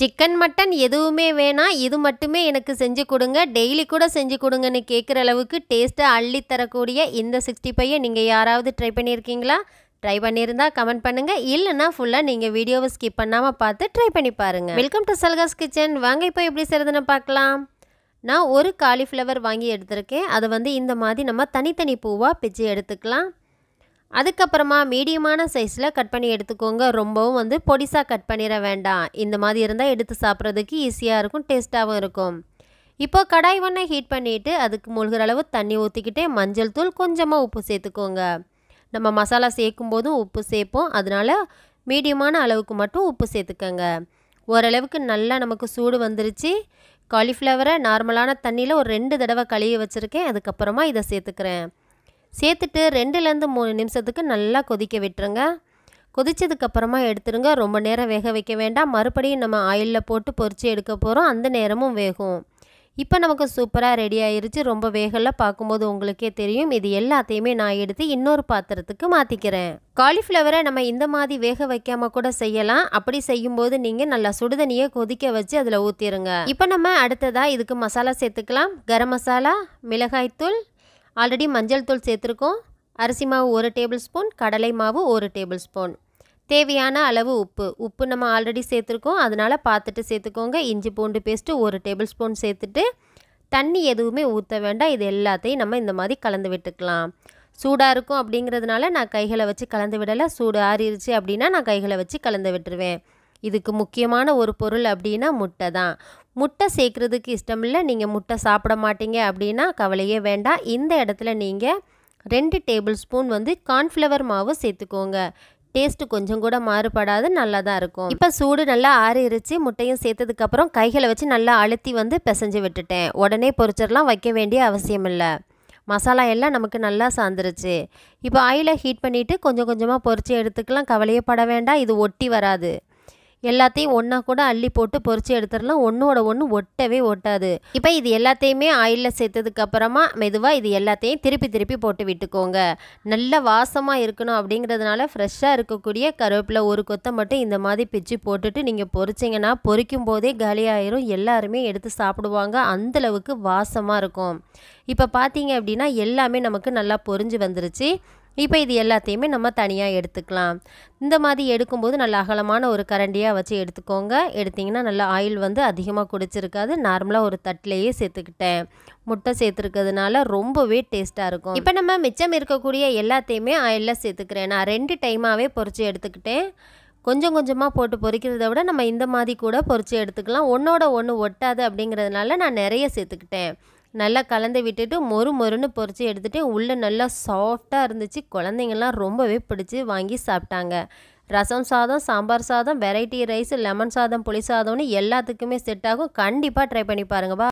chicken mutton எதுவுமே வேணாம் இது மட்டுமே எனக்கு செஞ்சு கொடுங்க டெய்லி கூட செஞ்சு கொடுங்கன்னு கேட்குற அளவுக்கு டேஸ்ட்டை அள்ளி தரக்கூடிய இந்த சிக்ஸ்டி ஃபையை நீங்கள் யாராவது ட்ரை பண்ணியிருக்கீங்களா ட்ரை பண்ணியிருந்தால் கமெண்ட் பண்ணுங்கள் இல்லைன்னா ஃபுல்லாக நீங்கள் வீடியோவை ஸ்கிப் பண்ணாமல் பார்த்து ட்ரை பண்ணி பாருங்கள் வெல்கம் டு சல்காஸ் கிச்சன் வாங்க இப்போ எப்படி செய்கிறதுன்னு பார்க்கலாம் நான் ஒரு காலிஃப்ளவர் வாங்கி எடுத்திருக்கேன் அதை வந்து இந்த மாதிரி நம்ம தனித்தனி பூவாக பிச்சு எடுத்துக்கலாம் அதுக்கப்புறமா மீடியமான சைஸில் கட் பண்ணி எடுத்துக்கோங்க ரொம்பவும் வந்து பொடிசாக கட் பண்ணிட வேண்டாம் இந்த மாதிரி இருந்தால் எடுத்து சாப்பிட்றதுக்கு ஈஸியாக இருக்கும் டேஸ்ட்டாகவும் இருக்கும் இப்போ கடாய் ஒன்றை ஹீட் பண்ணிவிட்டு அதுக்கு மூழ்கிற அளவு தண்ணி ஊற்றிக்கிட்டே மஞ்சள் தூள் கொஞ்சமாக உப்பு சேர்த்துக்கோங்க நம்ம மசாலா சேர்க்கும் போதும் உப்பு சேர்ப்போம் அதனால் மீடியமான அளவுக்கு மட்டும் உப்பு சேர்த்துக்கோங்க ஓரளவுக்கு நல்லா நமக்கு சூடு வந்துருச்சு காலிஃப்ளவரை நார்மலான தண்ணியில் ஒரு ரெண்டு தடவை கழுவி வச்சுருக்கேன் அதுக்கப்புறமா இதை சேர்த்துக்கிறேன் சேர்த்துட்டு ரெண்டுலேருந்து மூணு நிமிஷத்துக்கு நல்லா கொதிக்க விட்டுருங்க கொதித்ததுக்கப்புறமா எடுத்துருங்க ரொம்ப நேரம் வேக வைக்க வேண்டாம் மறுபடியும் நம்ம ஆயிலில் போட்டு பொறிச்சு எடுக்க போகிறோம் அந்த நேரமும் வேகும் இப்போ நமக்கு சூப்பராக ரெடி ஆகிருச்சு ரொம்ப வேகலை பார்க்கும்போது உங்களுக்கே தெரியும் இது எல்லாத்தையுமே நான் எடுத்து இன்னொரு பாத்திரத்துக்கு மாற்றிக்கிறேன் காலிஃப்ளவரை நம்ம இந்த மாதிரி வேக வைக்காமல் கூட செய்யலாம் அப்படி செய்யும்போது நீங்கள் நல்லா சுடுதண்ணியை கொதிக்க வச்சு அதில் ஊற்றிடுங்க இப்போ நம்ம அடுத்ததாக இதுக்கு மசாலா சேர்த்துக்கலாம் கரம் மசாலா மிளகாய்த்தூள் ஆல்ரெடி மஞ்சள் தூள் சேர்த்துருக்கோம் அரிசி மாவு ஒரு டேபிள் ஸ்பூன் கடலை மாவு ஒரு டேபிள் ஸ்பூன் தேவையான அளவு உப்பு உப்பு நம்ம ஆல்ரெடி சேர்த்துருக்கோம் அதனால் பார்த்துட்டு சேர்த்துக்கோங்க இஞ்சி பூண்டு பேஸ்ட்டு ஒரு டேபிள் ஸ்பூன் சேர்த்துட்டு தண்ணி எதுவுமே ஊற்ற வேண்டாம் இது எல்லாத்தையும் நம்ம இந்த மாதிரி கலந்து விட்டுக்கலாம் சூடாக இருக்கும் அப்படிங்கிறதுனால நான் கைகளை வச்சு கலந்து விடலை சூடு ஆறிடுச்சு அப்படின்னா நான் கைகளை வச்சு கலந்து விட்டுருவேன் இதுக்கு முக்கியமான ஒரு பொருள் அப்படின்னா முட்டை தான் முட்டை சேர்க்குறதுக்கு இஷ்டம் இல்லை நீங்கள் முட்டை சாப்பிட மாட்டீங்க அப்படின்னா கவலையே வேண்டாம் இந்த இடத்துல நீங்கள் ரெண்டு டேபிள் ஸ்பூன் வந்து கார்ன்ஃப்ளவர் மாவு சேர்த்துக்கோங்க டேஸ்ட்டு கொஞ்சம் கூட மாறுபடாது நல்லா தான் இருக்கும் இப்போ சூடு நல்லா ஆறிருச்சு முட்டையும் சேர்த்ததுக்கப்புறம் கைகளை வச்சு நல்லா அழுத்தி வந்து பிசைஞ்சு விட்டுட்டேன் உடனே பொரிச்சர்லாம் வைக்க வேண்டிய அவசியம் இல்லை மசாலா எல்லாம் நமக்கு நல்லா சாந்துருச்சு இப்போ ஆயிலை ஹீட் பண்ணிவிட்டு கொஞ்சம் கொஞ்சமாக பொறிச்சு எடுத்துக்கலாம் கவலையப்பட வேண்டாம் இது ஒட்டி வராது எல்லாத்தையும் ஒன்றா கூட அள்ளி போட்டு பொறிச்சு எடுத்துடலாம் ஒன்றோட ஒன்று ஒட்டவே ஒட்டாது இப்போ இது எல்லாத்தையுமே ஆயிலில் சேர்த்ததுக்கு அப்புறமா மெதுவாக இது எல்லாத்தையும் திருப்பி திருப்பி போட்டு விட்டுக்கோங்க நல்ல வாசமாக இருக்கணும் அப்படிங்கிறதுனால ஃப்ரெஷ்ஷாக இருக்கக்கூடிய கருவேப்பிலை ஒரு கொத்தை மட்டும் இந்த மாதிரி பிச்சு போட்டுட்டு நீங்கள் பொறிச்சிங்கன்னா பொறிக்கும் போதே காலியாயிரும் எல்லாருமே எடுத்து சாப்பிடுவாங்க அந்தளவுக்கு வாசமாக இருக்கும் இப்போ பார்த்தீங்க அப்படின்னா எல்லாமே நமக்கு நல்லா பொறிஞ்சு வந்துருச்சு இப்போ இது எல்லாத்தையுமே நம்ம தனியாக எடுத்துக்கலாம் இந்த மாதிரி எடுக்கும்போது நல்ல அகலமான ஒரு கரண்டியாக வச்சு எடுத்துக்கோங்க எடுத்திங்கன்னா நல்ல ஆயில் வந்து அதிகமாக குடிச்சிருக்காது நார்மலாக ஒரு தட்டிலேயே சேர்த்துக்கிட்டேன் முட்டை சேர்த்துருக்கிறதுனால ரொம்பவே டேஸ்ட்டாக இருக்கும் இப்போ நம்ம மிச்சம் இருக்கக்கூடிய எல்லாத்தையுமே ஆயிலில் சேர்த்துக்கிறேன் நான் ரெண்டு டைமாகவே பொறிச்சு எடுத்துக்கிட்டேன் கொஞ்சம் கொஞ்சமாக போட்டு பொறிக்கிறத விட நம்ம இந்த மாதிரி கூட பொறிச்சு எடுத்துக்கலாம் ஒன்றோட ஒன்று ஒட்டாது அப்படிங்கிறதுனால நான் நிறைய சேர்த்துக்கிட்டேன் நல்லா கலந்து விட்டுட்டு மொறு மொறுன்னு பொறிச்சு எடுத்துகிட்டு உள்ளே நல்லா சாஃப்டாக இருந்துச்சு குழந்தைங்கள்லாம் ரொம்பவே பிடிச்சி வாங்கி சாப்பிட்டாங்க ரசம் சாதம் சாம்பார் சாதம் வெரைட்டி ரைஸ் லெமன் சாதம் புளி சாதம்னு எல்லாத்துக்குமே செட் ஆகும் கண்டிப்பாக ட்ரை பண்ணி பாருங்கப்பா